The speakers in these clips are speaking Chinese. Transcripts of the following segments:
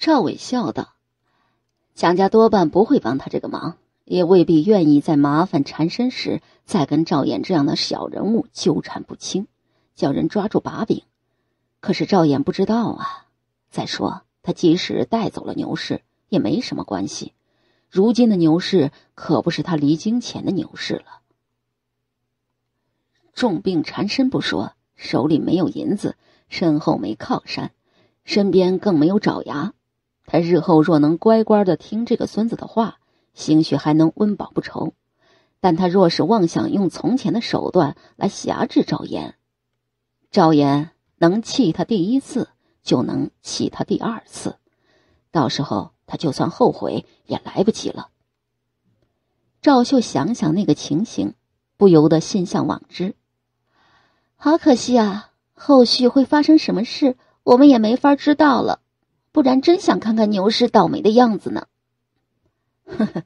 赵伟笑道：“蒋家多半不会帮他这个忙，也未必愿意在麻烦缠身时再跟赵衍这样的小人物纠缠不清，叫人抓住把柄。可是赵衍不知道啊。再说，他即使带走了牛氏，也没什么关系。如今的牛氏可不是他离京前的牛氏了。重病缠身不说，手里没有银子，身后没靠山，身边更没有爪牙。”他日后若能乖乖的听这个孙子的话，兴许还能温饱不愁；但他若是妄想用从前的手段来挟制赵岩，赵岩能气他第一次，就能气他第二次，到时候他就算后悔也来不及了。赵秀想想那个情形，不由得心向往之。好可惜啊，后续会发生什么事，我们也没法知道了。不然真想看看牛氏倒霉的样子呢。呵呵，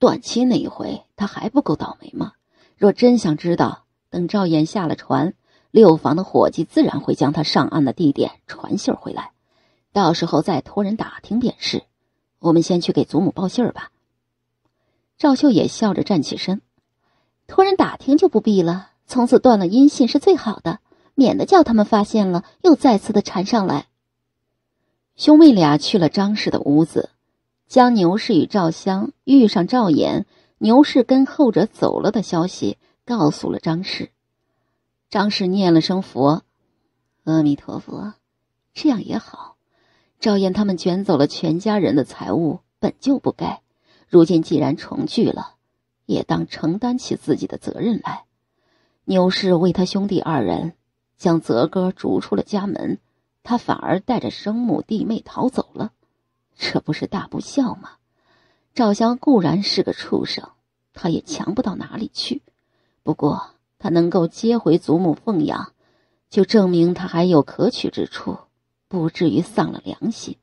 短期那一回他还不够倒霉吗？若真想知道，等赵岩下了船，六房的伙计自然会将他上岸的地点传信回来，到时候再托人打听便是。我们先去给祖母报信儿吧。赵秀也笑着站起身，托人打听就不必了，从此断了音信是最好的，免得叫他们发现了又再次的缠上来。兄妹俩去了张氏的屋子，将牛氏与赵香遇上赵岩、牛氏跟后者走了的消息告诉了张氏。张氏念了声佛：“阿弥陀佛，这样也好。赵岩他们卷走了全家人的财物，本就不该。如今既然重聚了，也当承担起自己的责任来。”牛氏为他兄弟二人将泽哥逐出了家门。他反而带着生母弟妹逃走了，这不是大不孝吗？赵襄固然是个畜生，他也强不到哪里去。不过他能够接回祖母奉养，就证明他还有可取之处，不至于丧了良心。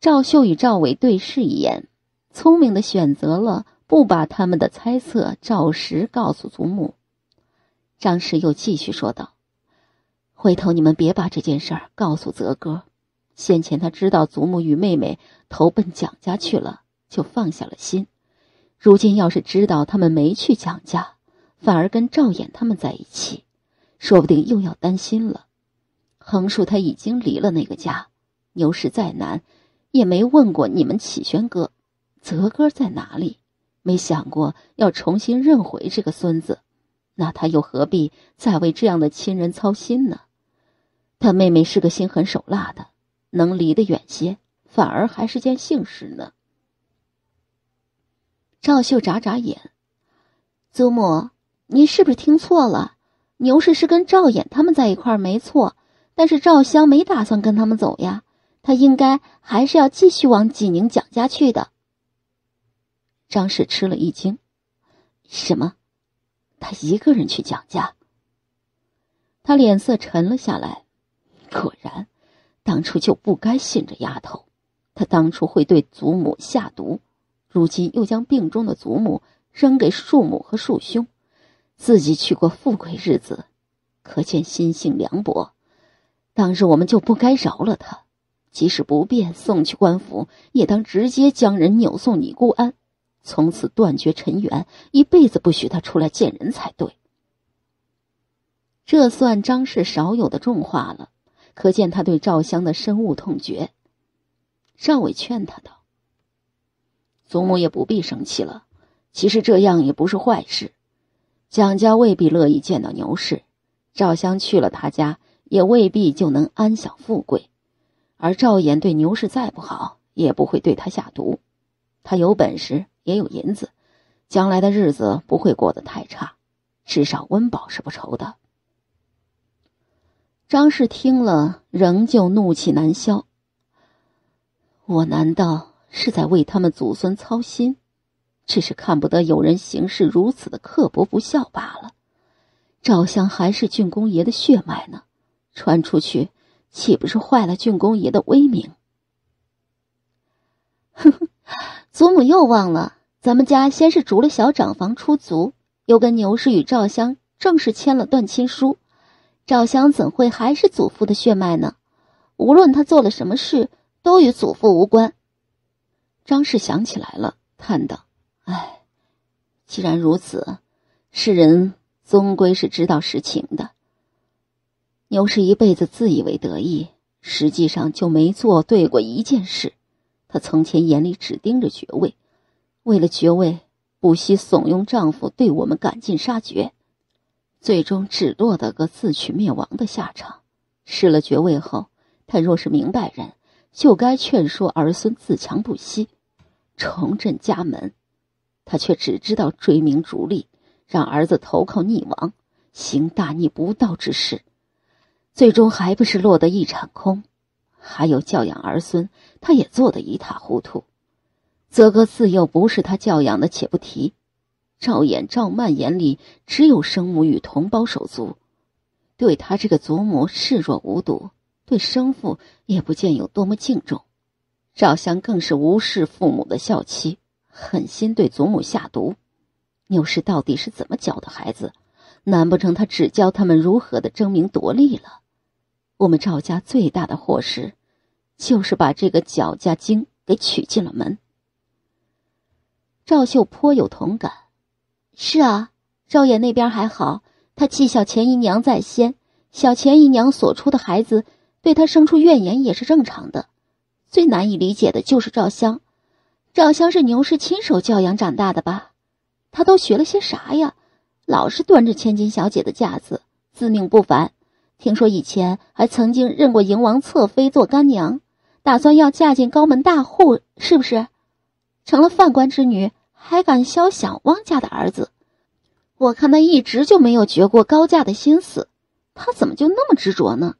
赵秀与赵伟对视一眼，聪明的选择了不把他们的猜测照实告诉祖母。张氏又继续说道。回头你们别把这件事儿告诉泽哥，先前他知道祖母与妹妹投奔蒋家去了，就放下了心。如今要是知道他们没去蒋家，反而跟赵衍他们在一起，说不定又要担心了。横竖他已经离了那个家，牛氏再难，也没问过你们启轩哥、泽哥在哪里，没想过要重新认回这个孙子，那他又何必再为这样的亲人操心呢？他妹妹是个心狠手辣的，能离得远些，反而还是件幸事呢。赵秀眨眨眼：“祖母，您是不是听错了？牛氏是跟赵衍他们在一块儿，没错。但是赵香没打算跟他们走呀，他应该还是要继续往济宁蒋家去的。”张氏吃了一惊：“什么？他一个人去蒋家？”他脸色沉了下来。果然，当初就不该信这丫头。她当初会对祖母下毒，如今又将病中的祖母扔给庶母和庶兄，自己去过富贵日子，可见心性凉薄。当日我们就不该饶了他，即使不便送去官府，也当直接将人扭送尼姑庵，从此断绝尘缘，一辈子不许他出来见人才对。这算张氏少有的重话了。可见他对赵襄的深恶痛绝。赵伟劝他道：“祖母也不必生气了，其实这样也不是坏事。蒋家未必乐意见到牛氏，赵襄去了他家，也未必就能安享富贵。而赵岩对牛氏再不好，也不会对他下毒。他有本事，也有银子，将来的日子不会过得太差，至少温饱是不愁的。”张氏听了，仍旧怒气难消。我难道是在为他们祖孙操心？只是看不得有人行事如此的刻薄不孝罢了。赵襄还是郡公爷的血脉呢，传出去岂不是坏了郡公爷的威名？祖母又忘了，咱们家先是逐了小长房出族，又跟牛氏与赵襄正式签了断亲书。小香怎会还是祖父的血脉呢？无论他做了什么事，都与祖父无关。张氏想起来了，叹道：“唉，既然如此，世人终归是知道实情的。牛氏一辈子自以为得意，实际上就没做对过一件事。她从前眼里只盯着爵位，为了爵位，不惜怂恿丈夫对我们赶尽杀绝。”最终只落得个自取灭亡的下场。失了爵位后，他若是明白人，就该劝说儿孙自强不息，重振家门。他却只知道追名逐利，让儿子投靠逆王，行大逆不道之事，最终还不是落得一场空？还有教养儿孙，他也做得一塌糊涂。泽哥自幼不是他教养的，且不提。赵衍、赵曼眼里只有生母与同胞手足，对他这个祖母视若无睹，对生父也不见有多么敬重。赵襄更是无视父母的孝期，狠心对祖母下毒。牛氏到底是怎么教的孩子？难不成他只教他们如何的争名夺利了？我们赵家最大的祸事，就是把这个脚家精给娶进了门。赵秀颇有同感。是啊，赵爷那边还好，他气小钱姨娘在先，小钱姨娘所出的孩子对他生出怨言也是正常的。最难以理解的就是赵香，赵香是牛氏亲手教养长大的吧？他都学了些啥呀？老是端着千金小姐的架子，自命不凡。听说以前还曾经认过营王侧妃做干娘，打算要嫁进高门大户，是不是？成了犯官之女。还敢肖想汪家的儿子？我看他一直就没有绝过高嫁的心思，他怎么就那么执着呢？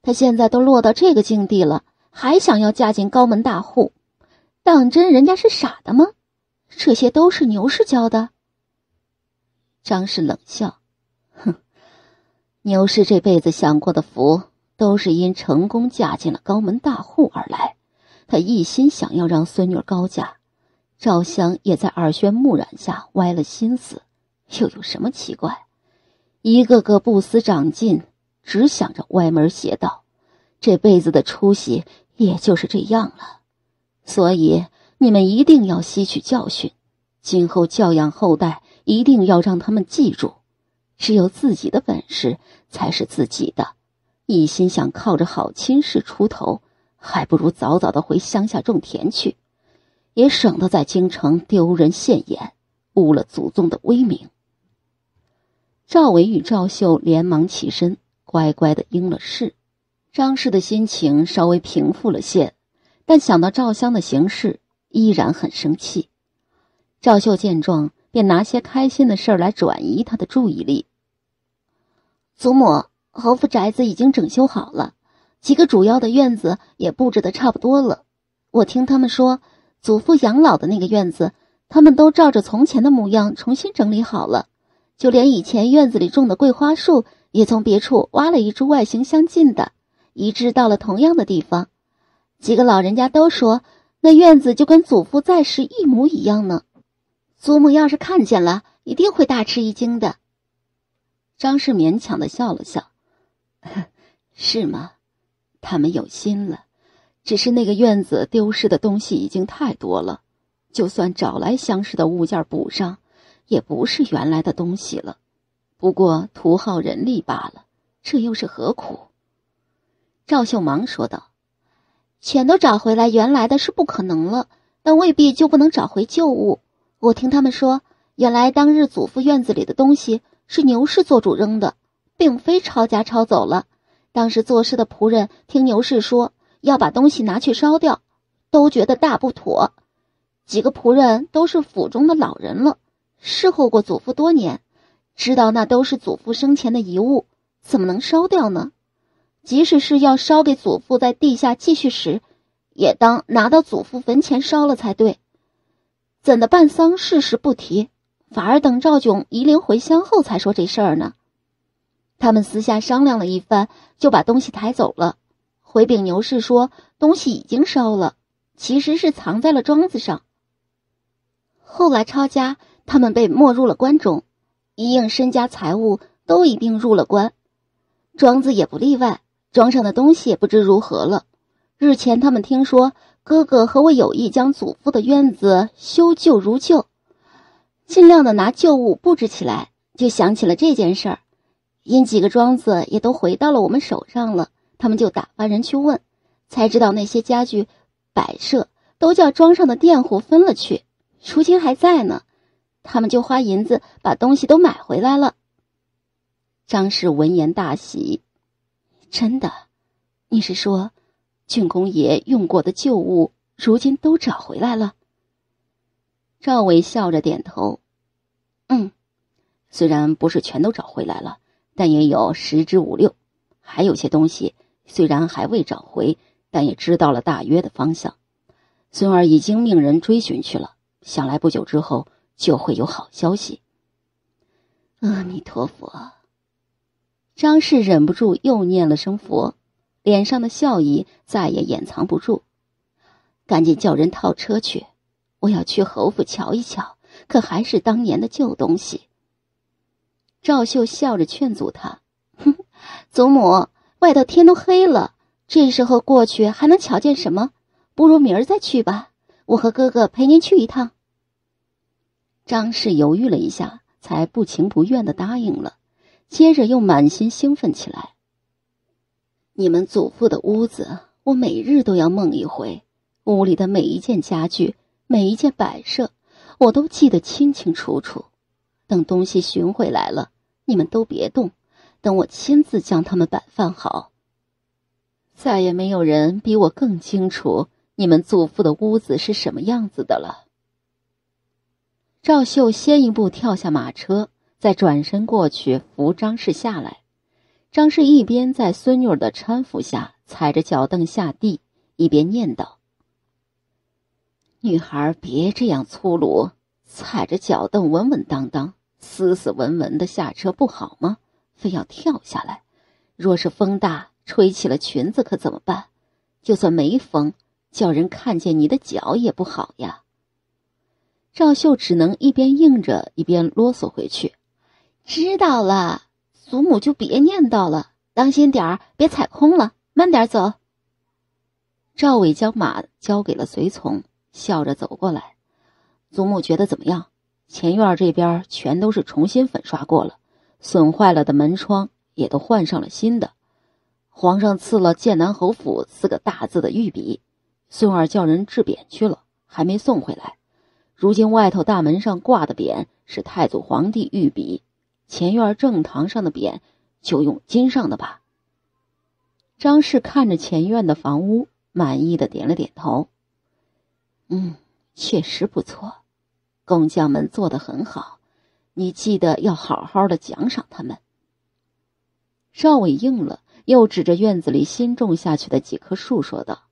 他现在都落到这个境地了，还想要嫁进高门大户，当真人家是傻的吗？这些都是牛氏教的。张氏冷笑：“哼，牛氏这辈子享过的福，都是因成功嫁进了高门大户而来，他一心想要让孙女高嫁。”赵香也在耳渲目染下歪了心思，又有什么奇怪？一个个不思长进，只想着歪门邪道，这辈子的出息也就是这样了。所以你们一定要吸取教训，今后教养后代一定要让他们记住：只有自己的本事才是自己的。一心想靠着好亲事出头，还不如早早的回乡下种田去。也省得在京城丢人现眼，误了祖宗的威名。赵伟与赵秀连忙起身，乖乖的应了是。张氏的心情稍微平复了些，但想到赵香的行事，依然很生气。赵秀见状，便拿些开心的事儿来转移他的注意力。祖母，侯府宅子已经整修好了，几个主要的院子也布置的差不多了。我听他们说。祖父养老的那个院子，他们都照着从前的模样重新整理好了，就连以前院子里种的桂花树，也从别处挖了一株外形相近的，移植到了同样的地方。几个老人家都说，那院子就跟祖父在时一模一样呢。祖母要是看见了，一定会大吃一惊的。张氏勉强的笑了笑：“ 是吗？他们有心了。”只是那个院子丢失的东西已经太多了，就算找来相似的物件补上，也不是原来的东西了。不过图耗人力罢了，这又是何苦？赵秀忙说道：“全都找回来，原来的是不可能了，但未必就不能找回旧物。我听他们说，原来当日祖父院子里的东西是牛氏做主扔的，并非抄家抄走了。当时做事的仆人听牛氏说。”要把东西拿去烧掉，都觉得大不妥。几个仆人都是府中的老人了，侍候过祖父多年，知道那都是祖父生前的遗物，怎么能烧掉呢？即使是要烧给祖父在地下继续使，也当拿到祖父坟前烧了才对。怎的办丧事时不提，反而等赵炯移灵回乡后才说这事儿呢？他们私下商量了一番，就把东西抬走了。回禀牛氏说：“东西已经烧了，其实是藏在了庄子上。后来抄家，他们被没入了关中，一应身家财物都一并入了关，庄子也不例外。庄上的东西也不知如何了。日前他们听说哥哥和我有意将祖父的院子修旧如旧，尽量的拿旧物布置起来，就想起了这件事儿。因几个庄子也都回到了我们手上了。”他们就打发人去问，才知道那些家具、摆设都叫庄上的佃户分了去，如今还在呢。他们就花银子把东西都买回来了。张氏闻言大喜，真的？你是说，郡公爷用过的旧物如今都找回来了？赵伟笑着点头，嗯，虽然不是全都找回来了，但也有十之五六，还有些东西。虽然还未找回，但也知道了大约的方向。孙儿已经命人追寻去了，想来不久之后就会有好消息。阿弥陀佛，张氏忍不住又念了声佛，脸上的笑意再也掩藏不住，赶紧叫人套车去，我要去侯府瞧一瞧，可还是当年的旧东西。赵秀笑着劝阻他：“哼，祖母。”外头天都黑了，这时候过去还能瞧见什么？不如明儿再去吧，我和哥哥陪您去一趟。张氏犹豫了一下，才不情不愿的答应了，接着又满心兴奋起来。你们祖父的屋子，我每日都要梦一回，屋里的每一件家具、每一件摆设，我都记得清清楚楚。等东西寻回来了，你们都别动。等我亲自将他们摆放好，再也没有人比我更清楚你们祖父的屋子是什么样子的了。赵秀先一步跳下马车，再转身过去扶张氏下来。张氏一边在孙女儿的搀扶下踩着脚凳下地，一边念叨：“女孩，别这样粗鲁，踩着脚凳稳稳当当、斯斯文文的下车不好吗？”非要跳下来，若是风大吹起了裙子，可怎么办？就算没风，叫人看见你的脚也不好呀。赵秀只能一边应着，一边啰嗦回去：“知道了，祖母就别念叨了，当心点儿，别踩空了，慢点走。”赵伟将马交给了随从，笑着走过来：“祖母觉得怎么样？前院这边全都是重新粉刷过了。”损坏了的门窗也都换上了新的。皇上赐了“剑南侯府”四个大字的御笔，孙儿叫人制匾去了，还没送回来。如今外头大门上挂的匾是太祖皇帝御笔，前院正堂上的匾就用金上的吧。张氏看着前院的房屋，满意的点了点头：“嗯，确实不错，工匠们做的很好。”你记得要好好的奖赏他们。邵伟应了，又指着院子里新种下去的几棵树说道：“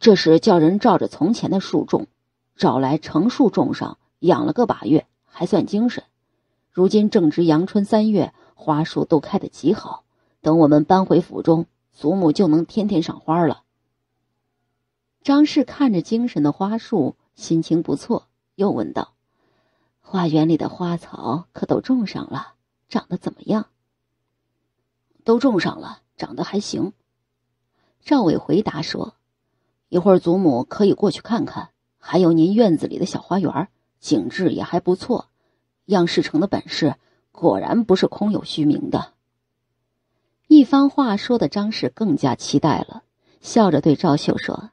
这是叫人照着从前的树种，找来成树种上，养了个把月，还算精神。如今正值阳春三月，花树都开得极好。等我们搬回府中，祖母就能天天赏花了。”张氏看着精神的花树，心情不错，又问道。花园里的花草可都种上了，长得怎么样？都种上了，长得还行。赵伟回答说：“一会儿祖母可以过去看看。”还有您院子里的小花园，景致也还不错。样式成的本事果然不是空有虚名的。一番话说的张氏更加期待了，笑着对赵秀说：“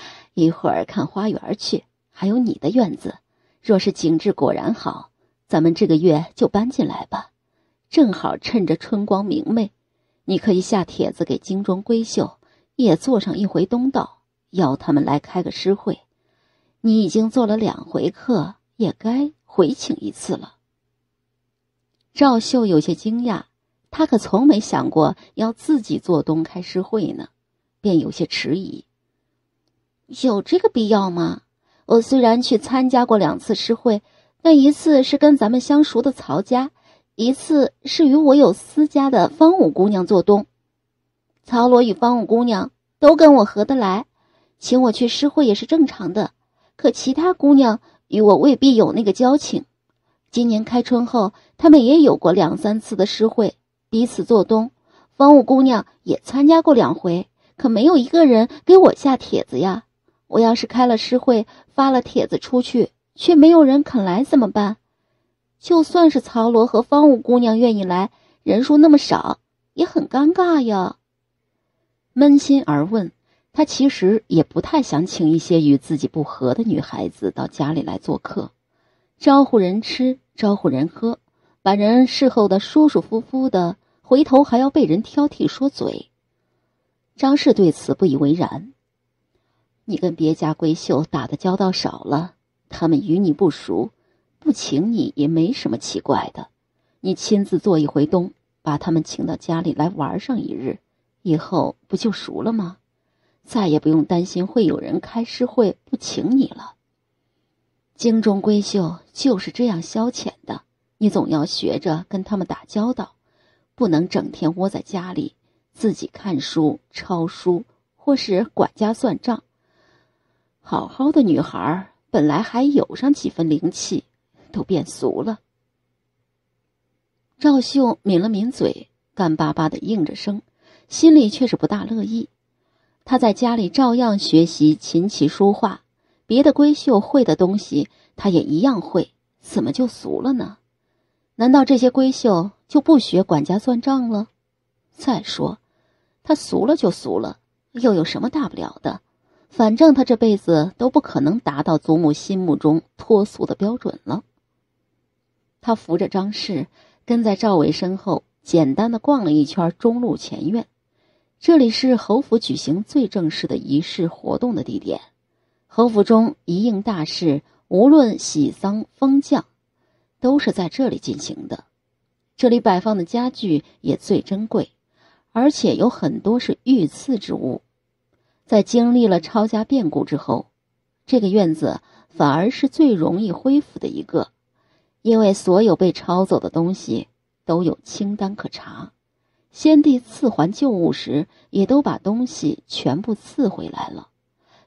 一会儿看花园去，还有你的院子。”若是景致果然好，咱们这个月就搬进来吧，正好趁着春光明媚，你可以下帖子给京中闺秀，也做上一回东道，邀他们来开个诗会。你已经做了两回客，也该回请一次了。赵秀有些惊讶，他可从没想过要自己做东开诗会呢，便有些迟疑：“有这个必要吗？”我虽然去参加过两次诗会，但一次是跟咱们相熟的曹家，一次是与我有私家的方五姑娘做东。曹罗与方五姑娘都跟我合得来，请我去诗会也是正常的。可其他姑娘与我未必有那个交情。今年开春后，他们也有过两三次的诗会，彼此做东。方五姑娘也参加过两回，可没有一个人给我下帖子呀。我要是开了诗会，发了帖子出去，却没有人肯来怎么办？就算是曹罗和方五姑娘愿意来，人数那么少，也很尴尬呀。扪心而问，他其实也不太想请一些与自己不和的女孩子到家里来做客，招呼人吃，招呼人喝，把人事后的舒舒服服的，回头还要被人挑剔说嘴。张氏对此不以为然。你跟别家闺秀打的交道少了，他们与你不熟，不请你也没什么奇怪的。你亲自做一回东，把他们请到家里来玩上一日，以后不就熟了吗？再也不用担心会有人开诗会不请你了。京中闺秀就是这样消遣的，你总要学着跟他们打交道，不能整天窝在家里自己看书、抄书，或是管家算账。好好的女孩本来还有上几分灵气，都变俗了。赵秀抿了抿嘴，干巴巴的应着声，心里却是不大乐意。她在家里照样学习琴棋书画，别的闺秀会的东西，她也一样会，怎么就俗了呢？难道这些闺秀就不学管家算账了？再说，她俗了就俗了，又有什么大不了的？反正他这辈子都不可能达到祖母心目中脱俗的标准了。他扶着张氏，跟在赵伟身后，简单的逛了一圈中路前院。这里是侯府举行最正式的仪式活动的地点，侯府中一应大事，无论喜丧封降，都是在这里进行的。这里摆放的家具也最珍贵，而且有很多是御赐之物。在经历了抄家变故之后，这个院子反而是最容易恢复的一个，因为所有被抄走的东西都有清单可查。先帝赐还旧物时，也都把东西全部赐回来了。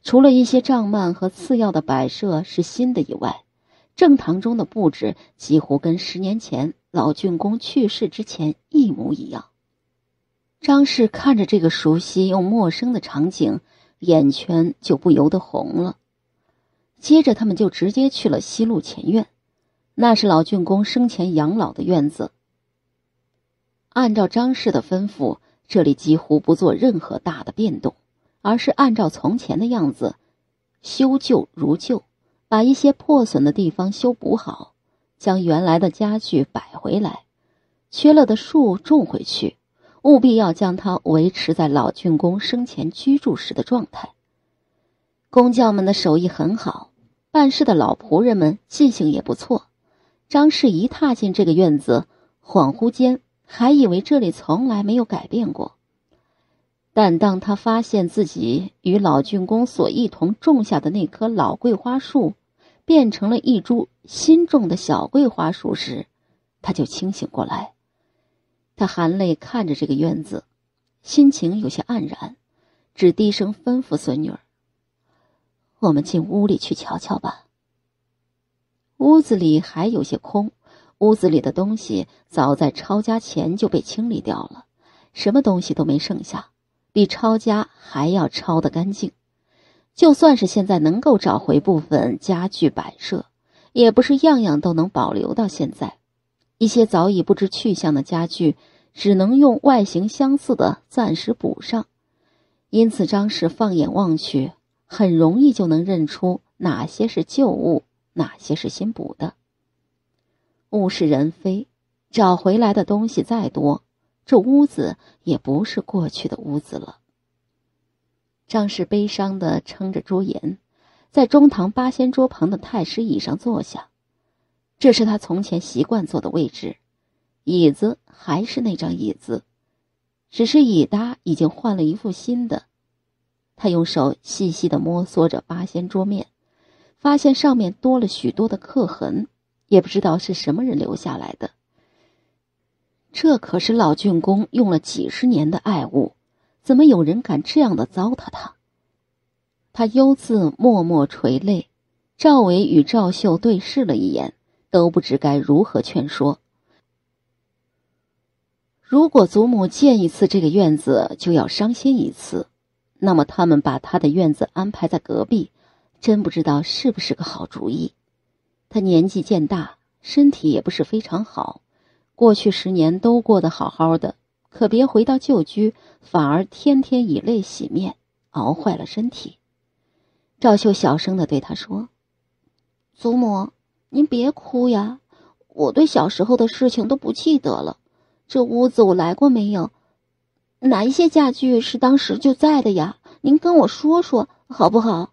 除了一些账幔和次要的摆设是新的以外，正堂中的布置几乎跟十年前老竣工去世之前一模一样。张氏看着这个熟悉又陌生的场景。眼圈就不由得红了，接着他们就直接去了西路前院，那是老郡公生前养老的院子。按照张氏的吩咐，这里几乎不做任何大的变动，而是按照从前的样子，修旧如旧，把一些破损的地方修补好，将原来的家具摆回来，缺了的树种回去。务必要将他维持在老郡公生前居住时的状态。工匠们的手艺很好，办事的老仆人们记性也不错。张氏一踏进这个院子，恍惚间还以为这里从来没有改变过。但当他发现自己与老郡公所一同种下的那棵老桂花树，变成了一株新种的小桂花树时，他就清醒过来。他含泪看着这个院子，心情有些黯然，只低声吩咐孙女儿：“我们进屋里去瞧瞧吧。”屋子里还有些空，屋子里的东西早在抄家前就被清理掉了，什么东西都没剩下，比抄家还要抄得干净。就算是现在能够找回部分家具摆设，也不是样样都能保留到现在。一些早已不知去向的家具，只能用外形相似的暂时补上。因此，张氏放眼望去，很容易就能认出哪些是旧物，哪些是新补的。物是人非，找回来的东西再多，这屋子也不是过去的屋子了。张氏悲伤地撑着桌沿，在中堂八仙桌旁的太师椅上坐下。这是他从前习惯坐的位置，椅子还是那张椅子，只是椅搭已经换了一副新的。他用手细细的摸索着八仙桌面，发现上面多了许多的刻痕，也不知道是什么人留下来的。这可是老郡公用了几十年的爱物，怎么有人敢这样的糟蹋它？他忧自默默垂泪。赵伟与赵秀对视了一眼。都不知该如何劝说。如果祖母见一次这个院子就要伤心一次，那么他们把他的院子安排在隔壁，真不知道是不是个好主意。他年纪渐大，身体也不是非常好，过去十年都过得好好的，可别回到旧居，反而天天以泪洗面，熬坏了身体。赵秀小声的对他说：“祖母。”您别哭呀，我对小时候的事情都不记得了。这屋子我来过没有？哪一些家具是当时就在的呀？您跟我说说好不好？